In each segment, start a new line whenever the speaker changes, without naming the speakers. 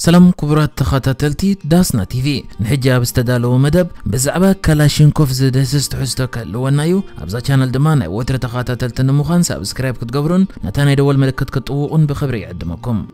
سلام كبرات تخاتلتي داسنا تي في نحجاب استدالو مدب بزعبا كلاشينكوف زد هسست حستك لونايو ابزا شانل دمان وتر تخاتلتن مخان سبسكرايب كتقبرون نتاني دول ملكت كتقوقون بخبري عدمكم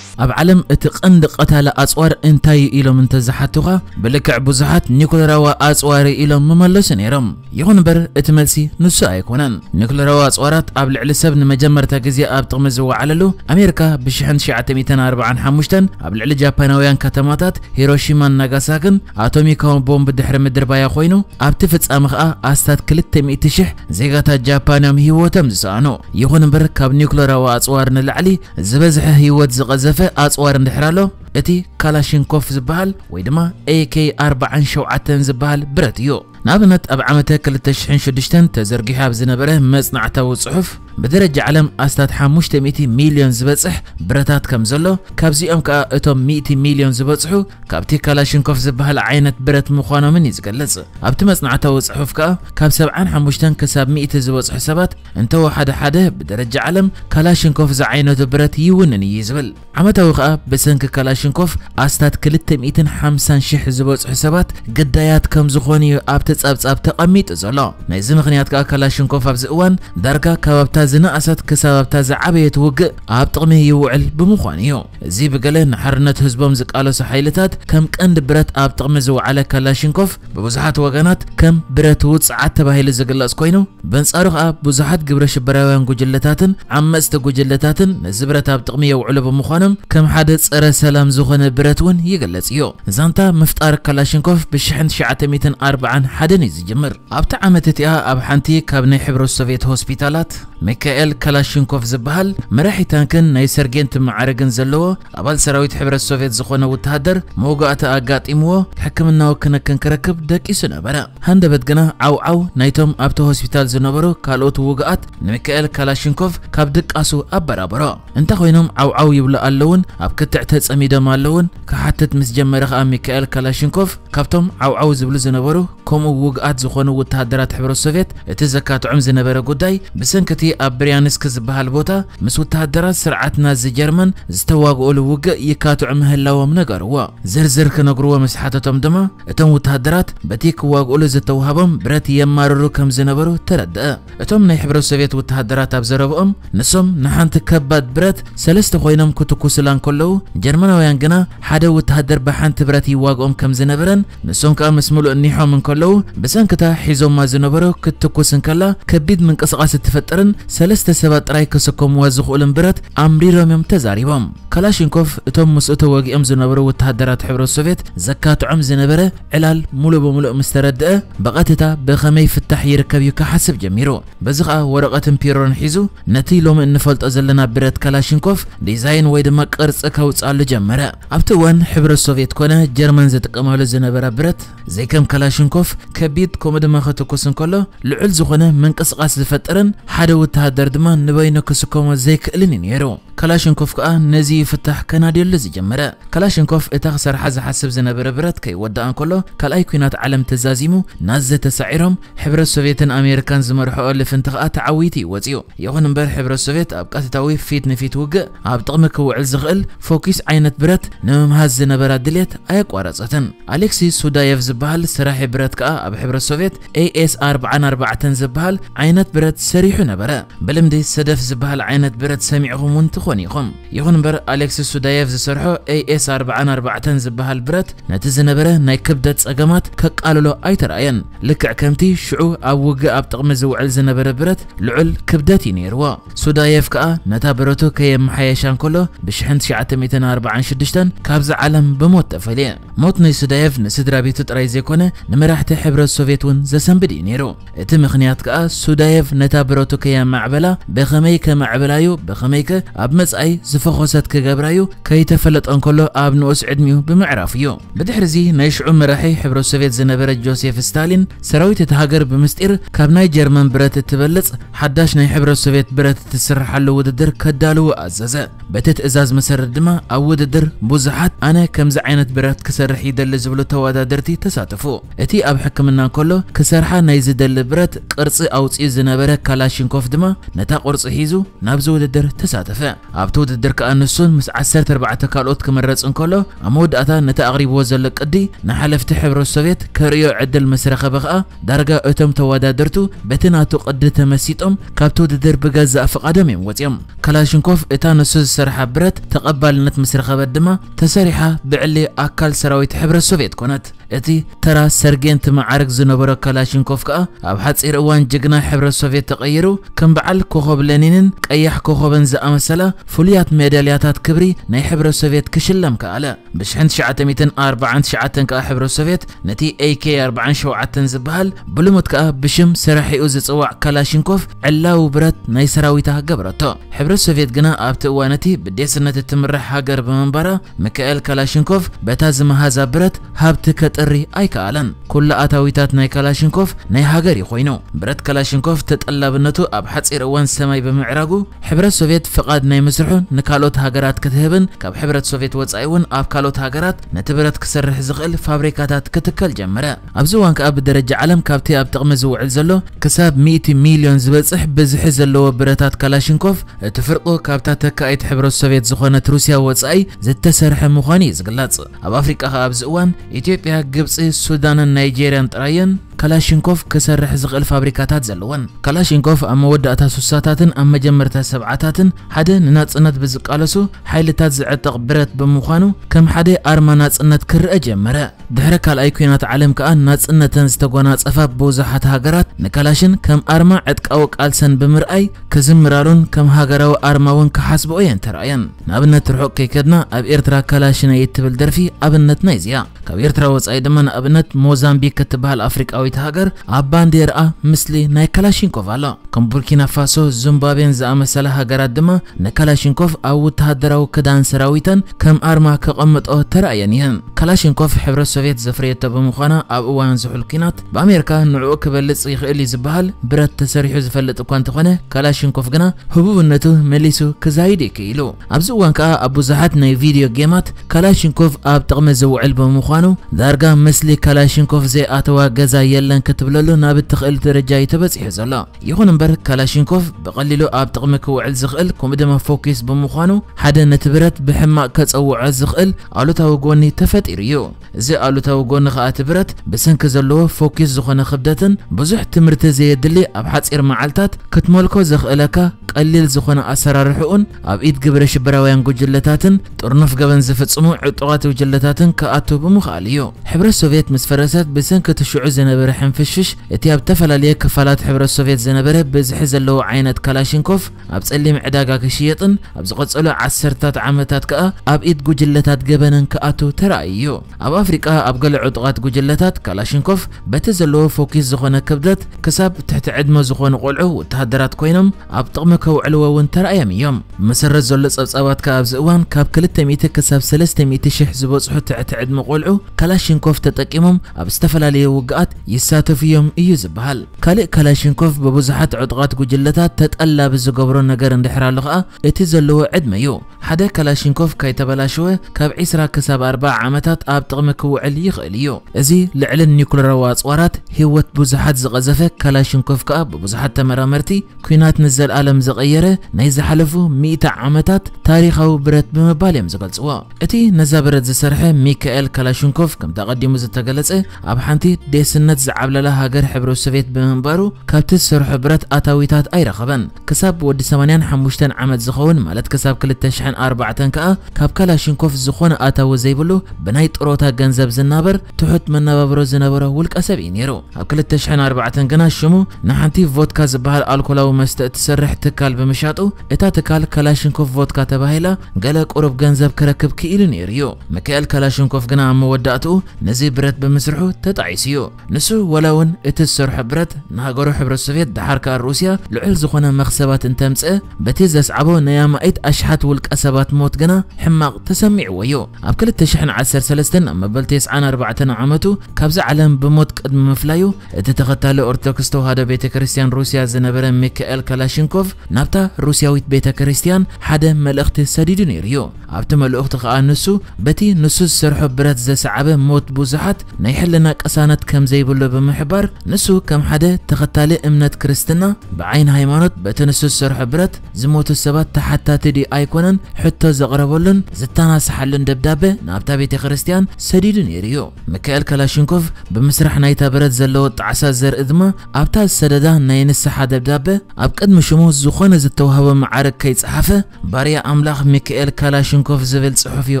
أب علم اتقند قتال اصوار انتاي الى من تزحاتوها بلكع بزحات نيكولراوا اصوار الى مملس نيرم يغن بر اتملسي نسا يكونن نيكولراوا اصوارات أب لعل سب نمجمر تاكزي أب تغمزو عللو أمريكا بشحن شعة 245 أب لعل جابانويان كتماتات هيروشيما ناغاساكن أتوميكاون بومب دحر مدربا بايا خوينو أب تفت أمخا أستاد كلت شح زيغاتا جابانام هيوتم زسانو يغن بر كاب نيكولراوا اصوار نلعلي زبزح هيوت زغزف أصور اندحرالو እቲ ካላሽንኮፍ ዝበሃል ወይ ድማ AK47 ዝበሃል ብረት እዩ نابنت اب عمته كل تشحن شدشتن تزرقها بزنبره مصنع تو صحف بدرجة علم استات حموشت ميتي مليون زبصح برتات كم زلو كابزي امكا اتو ميتي مليون زبصحو كابتي كلاشينكوف زبهل عينت برت مخانو من يزقلص ابت مصنع تو صحفكا كاب سبعان حموشتن كساب ميتي زبصح سبات انتو حدا حدا بدرجة علم كلاشينكوف زعينت برت يونن يزبل عمته وخا بسنك كلاشينكوف استات كلت ميتن حمسان شح زبصح سبات قدايات كم زخوني ابت ፀብጻብ ተቐሚጡ ዘሎ ናይዚ ምክንያት ከዓ ካላሽንኮፍ ኣብዚ እዋን ዳርጋ ከባብታ ዝነኣሰት ክሳባብታ ዝዓበየት ውግእ ኣብ ጥቕሚ ይውዕል ብምዃኑ እዩ እዚ ብገለ ንሓርነት ህዝቦም ዝቃለሱ ሓይልታት ከም ቀንዲ ብረት ኣብ ጥቕሚ ዝውዓለ ካላሽንኮፍ ብብዙሓት ወገናት ከም ብረት ውፅዓት ተባሂሉ ዝግለጽ ኮይኑ በንጻሩ ከዓ ብዙሓት ግብረ ሽበራውያን ጉጅለታትን ዓመፅቲ ጉጅለታትን ነዚ ብረት ኣብ ጥቕሚ የውዕሉ ብምዃኖም ከም ሓደ ፀረ ሰላም ዝኾነ ብረት እውን ይግለጽ እዩ ዛንታ ምፍጣር ካላሽንኮፍ ብ1940 ሓደን እዩ ዝጅምር ኣብቲ ዓመት እቲኣ ኣብ ሓንቲ ካብ ናይ ሕብረት ሶቪየት ሆስፒታላት ሚካኤል ካላሽንኮቭ ዝበሃል መራሒ ታንክን ናይ ሰርጌንት ማዕረግን ዘለዎ ኣባል ሰራዊት ሕብረት ሶቪየት ዝኾነ ወተሃደር መወጋእቲ ኣጋጢምዎ ሕክምናዊ ክነክን ክረክብ ደቂሱ ነበረ ሃንደበት ግና ዓውዓው ናይቶም ኣብቲ ሆስፒታል ዝነበሩ ካልኦት ውግኣት ንሚካኤል ካላሽንኮቭ ካብ ድቃሱ ኣበራበሮ እንተ ኮይኖም ዓውዓው ይብሉ ኣለውን ኣብ ክትዕ ተጸሚዶም ኣለውን ክሓትት ምስ ጀመረ ከዓ ሚካኤል ካላሽንኮቭ ካብቶም ዓውዓው ዝብሉ ዝነበሩ ከምኡ ውግኣት ዝኾኑ ወተሃደራት ሕብረት ሶቪየት እቲ ዘካትዖም ዝነበረ ጉዳይ ብሰንኪቲ ኣብ ብርያንስክ ዝበሃል ቦታ ምስ ወተሃደራት ስርዓት ናዚ ጀርመን ዝተዋግእሉ ውግእ ይካትዑ ምህላዎም ነገርዎ ዝርዝር ክነግርዎ ምስ ሓተቶም ድማ እቶም ወተሃደራት በቲ ክዋግእሉ ዝተዋሃቦም ብረት የማርሩ ከም ዝነበሩ ተረድአ እቶም ናይ ሕብረት ሶቪየት ወተሃደራት ኣብ ዘረብኦም ንሶም ንሓንቲ ከባድ ብረት ሰለስተ ኮይኖም ክትኩስላን ከለዉ ጀርመናውያን ግና ሓደ ወተሃደር ብሓንቲ ብረት ይዋግኦም ከም ዝነበረን ንሶም ከዓ ምስ ሙሉእ ኒሖም እንከለዉ بسان كتا حيزو ما زنبرو كتكوسن كلا كبيد من قصقاس تفترن سلسة سبات راي كسكم وازخولن برت أمري رميم بوم ካላሽንኮቭ እቶም ምስእቶ ወጊኦም ዝነበሩ ወተሃደራት ሕብረት ሶቪየት ዘካትዖም ዝነበረ ዕላል ሙሉእ ብሙሉእ ምስ ተረድአ ብቐጥታ ብኸመይ ፍታሕ ይርከብ እዩ ክሓስብ ጀሚሩ በዚ ከዓ ወረቐትን ፒሮን ሒዙ ነቲ ሎሚ እንፈልጦ ዘለና ብረት ካላሽንኮቭ ዲዛይን ወይ ድማ ቅርፂ ከውፅኣሉ ጀመረ ኣብቲ እዋን ሕብረት ሶቪየት ኮነ ጀርመን ዝጥቀመሉ ዝነበረ ብረት ዘይከም ካላሽንኮቭ ከቢድ ከምኡ ድማ ክትኩስ እንከሎ ልዑል ዝኾነ ምንቅስቓስ ዝፈጥርን ሓደ ወተሃደር ድማ ንበይኖ ክስከሞ ዘይክእልን እዩ ነይሩ ካላሽንኮቭ ከዓ ነዚ فتح كنادي اللي جمرة كلاشنكوف اتخسر حز حسب زنبر برت كي ودا ودان كله اي كينات علم تزازيمو نازة تسعيرهم حبر السوفيت أمريكان زمرحو اللي فنتقاء تعويتي وزيو يغن بر حبر السوفيت أبقى تتاوي فيت نفيت وقع أب طقم كوعل زغل فوكيس عينة برت نمم هاز زنبرة دليت أيك ورزتن أليكسي سودايف زبال سراح برت كأ أب حبر السوفيت اي اس 44 زبال عينة برت سريحو نبرة بلمدي سدف زبال عينة برت سميعهم ونتخونيهم يغن بر ኣሌክሲስ ሱዳየቭ ዝሰርሖ ኤኤስ 44 ዝበሃል ብረት ነቲ ዝነበረ ናይ ክብደት ጸገማት ከቃልሎ ኣይተረኣየን ልክዕ ከምቲ ሽዑ ኣብ ውግእ ኣብ ጥቕሚ ዝውዕል ዝነበረ ብረት ልዑል ክብደት እዩ ነይርዎ ሱዳየቭ ከዓ ነታ ብረቱ ከየመሓየሻን ከሎ ብ1946 ካብዚ ዓለም ብሞት ተፈልየ ሞት ናይ ሱዳየቭ ንስድራ ቤቱ ጥራይ ዘይኮነ ንመራሕቲ ሕብረት ሶቪየት እውን ዘሰንብድ እዩ ነይሩ እቲ ምክንያት ከዓ ሱዳየቭ ነታ ብረቱ ከየማዕበላ ብኸመይ ከማዕበላዩ ብኸመይ ከ ኣብ መጻኢ ዝፈኾሰት ዝገበራዩ ከይተፈለጠን ከሎ ኣብ ንኡስ ዕድሚኡ ብምዕራፍ እዩ ብድሕሪዚ ናይ ሽዑ መራሒ ሕብረ ሶቪየት ዝነበረ ጆሴፍ ስታሊን ሰራዊት እቲ ሃገር ብምስጢር ካብ ናይ ጀርመን ብረት እትበልፅ ሓዳሽ ናይ ሕብረ ሶቪየት ብረት እትስርሓሉ ውድድር ከዳልዎ ኣዘዘ በቲ ትእዛዝ መሰረት ድማ ኣብ ውድድር ብዙሓት ኣነ ከምዚ ዓይነት ብረት ክሰርሕ ይደሊ ዝብሉ ተወዳደርቲ ተሳተፉ እቲ ኣብ ሕክምና ከሎ ክሰርሓ ናይ ዝደሊ ብረት ቅርፂ ኣውፅኡ ዝነበረ ካላሽንኮፍ ድማ ነታ ቁርፂ ሒዙ ናብዚ ውድድር ተሳተፈ ኣብቲ ውድድር ከዓ ንሱን ምስ 14 ካልኦት ክመረጽ እንከሎ ኣብ መወዳእታ ነቲ ኣቕሪብዎ ዘሎ ቅዲ ንሓለፍቲ ሕብረት ሶቪየት ከርእዮ ዕድል ምስ ረኸበ ኸኣ ዳርጋ እቶም ተወዳደርቱ በቲ ናቱ ቅዲ ተመሲጦም ካብቲ ውድድር ብገዛእ ፍቓዶም እዮም ወፂኦም ካላሽንኮቭ እታ ንሱ ዝሰርሓ ብረት ተቐባልነት ምስ ረኸበት ድማ ተሰሪሓ ብዕሊ ኣካል ሰራዊት ሕብረት ሶቪየት ኮነት اتی ترا سرگنت تم عرق زنبرة که آب أبحث ایروان جگنا حبر سوییت تغییرو کم بعل كوخب لينين أي حكوخبن زأمسلا فلیات ميدالياتات کبری نی حبر السوفيت كشلم كألا بشحن شعات 204 شعاتن كأحبر السوفيت نتي اي كي 40 شوعتن زبهل بلمت كأه بشم سرحيኡ ዝፅዋዕ ካላሽንኮቭ ዕላዊ ብረት ናይ ሰራዊታ ገበረቶ ሕብረት ሶቪየት ግና ኣብቲ እዋን እቲ ብዴስነት እትምራሕ ሃገር ብምንባራ ሚካኤል ካላሽንኮቭ በታ ዝመሃዛ ብረት ሃብቲ ከጥሪ ኣይከኣለን ኩሉ ኣታዊታት ናይ ካላሽንኮቭ ናይ ሃገር እዩ ኮይኑ ብረት ካላሽንኮቭ ተጠላብነቱ ኣብ ሓፂር እዋን ሰማይ ብምዕራጉ ሕብረት ሶቪየት ፍቓድ ናይ ምስርሑ ንካልኦት ሃገራት ክትህብን ካብ ሕብረት ሶቪየት ወፃኢ እውን ኣብ بخالوت هاجرات نتبرت كسرح زغل فابريكاتات كتكل جمرة أبزوان كأب درجة علم كابتي أب تقمزو عزلو كساب 100 مليون زبز حب زحزلو بريتات كلاشينكوف تفرقو كابتات كأيت حبر السوفيت زخونة روسيا وتسأي زت تسرح مخاني زغلات أب أفريقيا أبزوان إثيوبيا جبس السودان النيجيريا تراين كلاشينكوف كسر حزق الفابريكاتات زلون كلاشينكوف أما ودأتها سوساتات أما جمرتها سبعاتات حدا ننات أنت بزقالسو حيلتات زعتق برت بمخانو كم حدا أرما نات أنت كرأ جمرة دحر كالأيكوينات عالم كأن ناتس أنت نستقونات أفاب بوزحات هاجرات نكلاشن كم أرما عتق اوك السن بمرأي كزم رارون كم هاجروا أرماون كحسبوا ينترأين نابنت رحق كيكدنا أب إرترا كلاشن يتبل درفي أبنت نيزيا كبيرترا وصايدمن أبنت موزامبيك تبهال أفريقاوي ዳርዊት ሃገር አባን ዴርአ ምስሊ ናይ ካላሽንኮቭ ኣሎ ከም ቡርኪና ፋሶ ዚምባብዌን ዝኣመሰለ ሃገራት ድማ ንካላሽንኮቭ ኣብ ወተሃደራዊ ክዳን ሰራዊተን ከም ኣርማ ከቐምጦ ተረኣየን እየን ካላሽንኮቭ ሕብረት ሶቪየት ዘፍርየቶ ብምዃና ኣብ እዋን ዝሑል ኩናት ብኣሜሪካ ንዕኡ ክበልፅ ይኽእል እዩ ዝበሃል ብረት ተሰሪሑ ዝፈልጥ እኳ እንተኾነ ካላሽንኮቭ ግና ህቡብነቱ መሊሱ ክዛይድ ይክኢሉ ኣብዚ እዋን ከዓ ኣብ ብዙሓት ናይ ቪድዮ ጌማት ካላሽንኮቭ ኣብ ጥቕሚ ዝውዕል ብምዃኑ ዳርጋ ምስሊ ካላሽንኮቭ ዘይኣተዋ ገዛ የለ ገለን ክትብለሉ ናብ እትኽእል ደረጃ እዩ ተበፂሑ ዘሎ ይኹን እምበር ካላሽንኮቭ ብቐሊሉ ኣብ ጥቕሚ ክውዕል ዝኽእል ከምኡ ድማ ፎኪስ ብምዃኑ ሓደ ነቲ ብረት ብሕማቅ ከፀውዖ ዝኽእል ኣሉታዊ ጎኒ ተፈጢሩ እዩ እዚ ኣሉታዊ ጎኒ ከዓ እቲ ብረት ብስንኪ ዘለዎ ፎኪስ ዝኾነ ክብደትን ብዙሕ ትምህርቲ ዘየድሊ ኣብ ሓፂር መዓልታት ክትመልኮ ዘኽእለካ ቀሊል ዝኾነ ኣሰራርሕኡን ኣብ ኢድ ግብረ ሽብራውያን ጉጅለታትን ጥርኑፍ ገበን ዝፍፅሙ ዕጡቓት ውጅለታትን ክኣቱ ብምኽኣል እዩ ሕብረት ሶቪየት ምስ ፈረሰት ብስንኪ ትሽዑ ዝነበረ رح نفشفش اتياب تفللي كفالات حبر السوفيت زنبره بزحزلو عينت كلاشينكوف اب ጸሊም ዕዳጋ ክሽየጥን ኣብ ዝቐጸሉ ዓሰርታት ዓመታት ከኣ ኣብ ኢድ ጉጅለታት ገበነን ከኣቱ ተራእዩ ኣብ ኣፍሪቃ ኣብ ገለ ዕጡቓት ጉጅለታት ካላሽንኮፍ በቲ ዘለዎ ፎኪስ ዝኾነ ክብደት ክሳብ ትሕቲ ዕድመ ዝኾኑ ቆልዑ ወተሃደራት ኮይኖም ኣብ ጥቕሚ ከውዕልዎ እውን ተራእዮም እዮም መሰረት ዘሎ ጸብጻባት ኣብዚ እዋን ካብ 200 ክሳብ 300 ሽሕ ዝበጽሑ ትሕቲ ዕድመ ቆልዑ ካላሽንኮፍ ተጠቂሞም ኣብ ዝተፈላለየ ውግኣት يساتف يوم يزبهل كالي كلاشينكوف ببزحت عدغات قجلتات تتقلى بزقبرو نقر اندحرالغا اتزلو عدميو ሓደ ካላሽንኮቭ ከይተበላሸወ ካብ 24 ዓመታት ኣብ ጥቕሚ ክውዕል ይኽእል እዩ እዚ ልዕልን ኒኩለራዊ ኣፅዋራት ህይወት ብዙሓት ዝቐዘፈ ካላሽንኮቭ ከዓ ብብዙሓት ተመራመርቲ ኩናት ንዘለኣለም ዘቐየረ ናይ ዝሓለፉ 100 ዓመታት ታሪኻዊ ብረት ብምባል እዮም ዝገልፅዎ እቲ ነዛ ብረት ዝሰርሐ ሚካኤል ካላሽንኮቭ ከም ተቐዲሙ ዝተገለጸ ኣብ ሓንቲ ደስነት ዝዓብለላ ሃገር ሕብረ ሶቪየት ብምንባሩ ካብቲ ዝሰርሖ ብረት ኣታዊታት ኣይረኸበን ክሳብ ወዲ 85 ዓመት ዝኸውን ማለት ክሳብ 2000 تسعن أربعة تنكا كاب كلاشينكوف زخون آتا وزيبلو بناي طروتا جنزب زنابر تحت من نبابرو زنابرو ولك أسبي نيرو كاب كل تسعن أربعة كنا شمو نحنتي فودكا زبهال ألكولا ومست تسرح تكال بمشاطو إتا تكال كلاشينكوف فودكا تباهيلا قال أوروب جنزب كركب كيلو نيريو مكال كلاشينكوف جنا عم ودأتو نزي برت بمسرحو تتعيسيو نسو ولون اتسرح برت نهاجرو حبر السوفيت دحركا روسيا لعل زخون مخسبات انتمسه بتيزس عبو نياما ايت أشحت ولك سبات موت جنا حماق تسميع ويو اب كل التشحن عسر سلستن اما بلتيس عان اربعتنا عمتو كابز علم بموت قد مفلايو اتتغطى لأورتوكستو هذا بيتا كريستيان روسيا زنبرا ميكايل كلاشينكوف نابتا روسيا ويت بيتا كريستيان حدا ملقت سديدو نيريو ابتما الاخت خاء نسو بتي نسو سرحو برات زي سعبة موت بوزحات نيحلنا كسانت كم زي بلو بمحبار نسو كم حدا تغطى امنات كريستنا بعين هايمانوت بتنسو سرحو برات زموت السبات تحتى تدي ايكونن ሕቶ ዘቕረበሉን ዝተናስሓሉን ደብዳቤ ናብታ ቤተ ክርስቲያን ሰዲዱ ነይሩ እዩ ሚካኤል ካላሽንኮቭ ብምስራሕ ናይታ ብረት ዘለዎ ጣዕሳ ዘርኢ ድማ ኣብታ ዝሰደዳ ናይ ንስሓ ደብዳቤ ኣብ ቅድሚ ሽሙ ዝኾነ ዝተዋህበ መዓርግ ከይጸሓፈ ባርያ ኣምላኽ ሚካኤል ካላሽንኮቭ ዝብል ጽሑፍ እዩ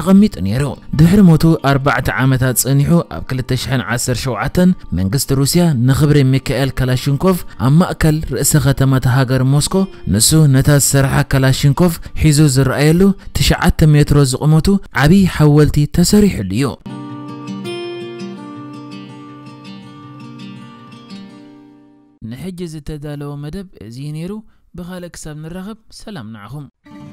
ኣቐሚጡ ነይሩ ድሕሪ ሞቱ ኣርባዕተ ዓመታት ጸኒሑ ኣብ 2017 መንግስቲ ሩስያ ንኽብሪ ሚካኤል ካላሽንኮቭ ኣብ ማእከል ርእሰ ከተማት ሃገር ሞስኮ ንሱ ነታ ዝሰራሓ ካላሽንኮቭ ሒዙ ዝረኣየ ኣየሉ ትሽዓተ ሜትሮ ዝቕመቱ ዓብዪ ሓወልቲ ተሰሪሑሉ እዩ ንሕጂ ዝተዳለወ መደብ እዚ ነይሩ ብኻልእ ክሳብ ንራኸብ ሰላም ንዓኹም